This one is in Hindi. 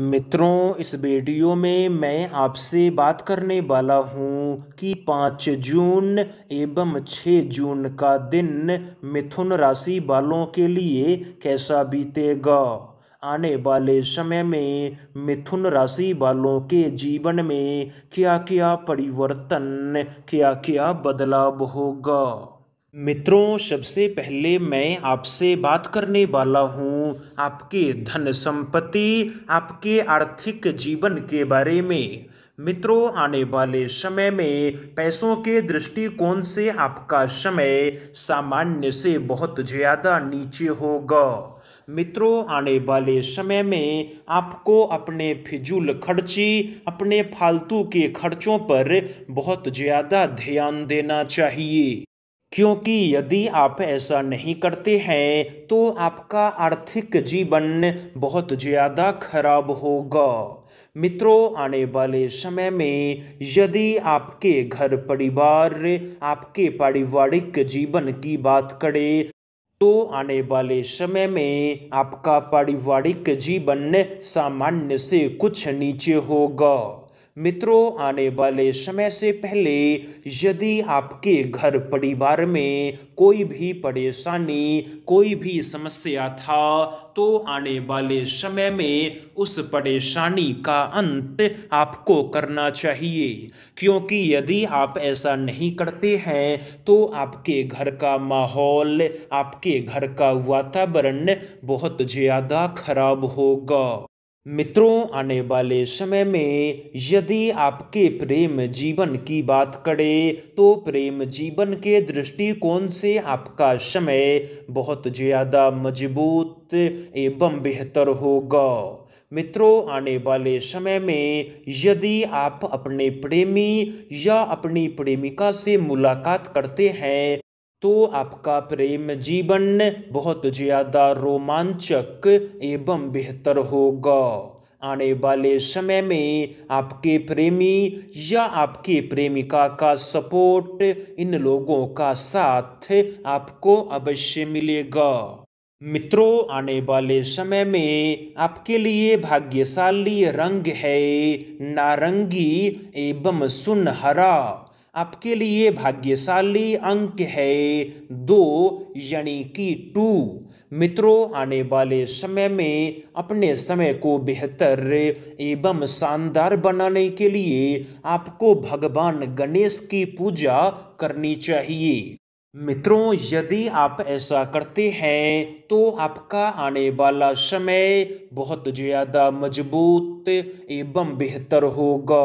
मित्रों इस वीडियो में मैं आपसे बात करने वाला हूँ कि पाँच जून एवं छः जून का दिन मिथुन राशि वालों के लिए कैसा बीतेगा आने वाले समय में मिथुन राशि वालों के जीवन में क्या क्या परिवर्तन क्या क्या बदलाव होगा मित्रों सबसे पहले मैं आपसे बात करने वाला हूँ आपके धन संपत्ति आपके आर्थिक जीवन के बारे में मित्रों आने वाले समय में पैसों के दृष्टिकोण से आपका समय सामान्य से बहुत ज़्यादा नीचे होगा मित्रों आने वाले समय में आपको अपने फिजूल खर्ची अपने फालतू के खर्चों पर बहुत ज़्यादा ध्यान देना चाहिए क्योंकि यदि आप ऐसा नहीं करते हैं तो आपका आर्थिक जीवन बहुत ज़्यादा खराब होगा मित्रों आने वाले समय में यदि आपके घर परिवार आपके पारिवारिक जीवन की बात करे तो आने वाले समय में आपका पारिवारिक जीवन सामान्य से कुछ नीचे होगा मित्रों आने वाले समय से पहले यदि आपके घर परिवार में कोई भी परेशानी कोई भी समस्या था तो आने वाले समय में उस परेशानी का अंत आपको करना चाहिए क्योंकि यदि आप ऐसा नहीं करते हैं तो आपके घर का माहौल आपके घर का वातावरण बहुत ज़्यादा खराब होगा मित्रों आने वाले समय में यदि आपके प्रेम जीवन की बात करें तो प्रेम जीवन के दृष्टिकोण से आपका समय बहुत ज़्यादा मजबूत एवं बेहतर होगा मित्रों आने वाले समय में यदि आप अपने प्रेमी या अपनी प्रेमिका से मुलाकात करते हैं तो आपका प्रेम जीवन बहुत ज़्यादा रोमांचक एवं बेहतर होगा आने वाले समय में आपके प्रेमी या आपकी प्रेमिका का सपोर्ट इन लोगों का साथ आपको अवश्य मिलेगा मित्रों आने वाले समय में आपके लिए भाग्यशाली रंग है नारंगी एवं सुनहरा आपके लिए भाग्यशाली अंक है दो यानी कि टू मित्रों आने वाले समय में अपने समय को बेहतर एवं शानदार बनाने के लिए आपको भगवान गणेश की पूजा करनी चाहिए मित्रों यदि आप ऐसा करते हैं तो आपका आने वाला समय बहुत ज़्यादा मजबूत एवं बेहतर होगा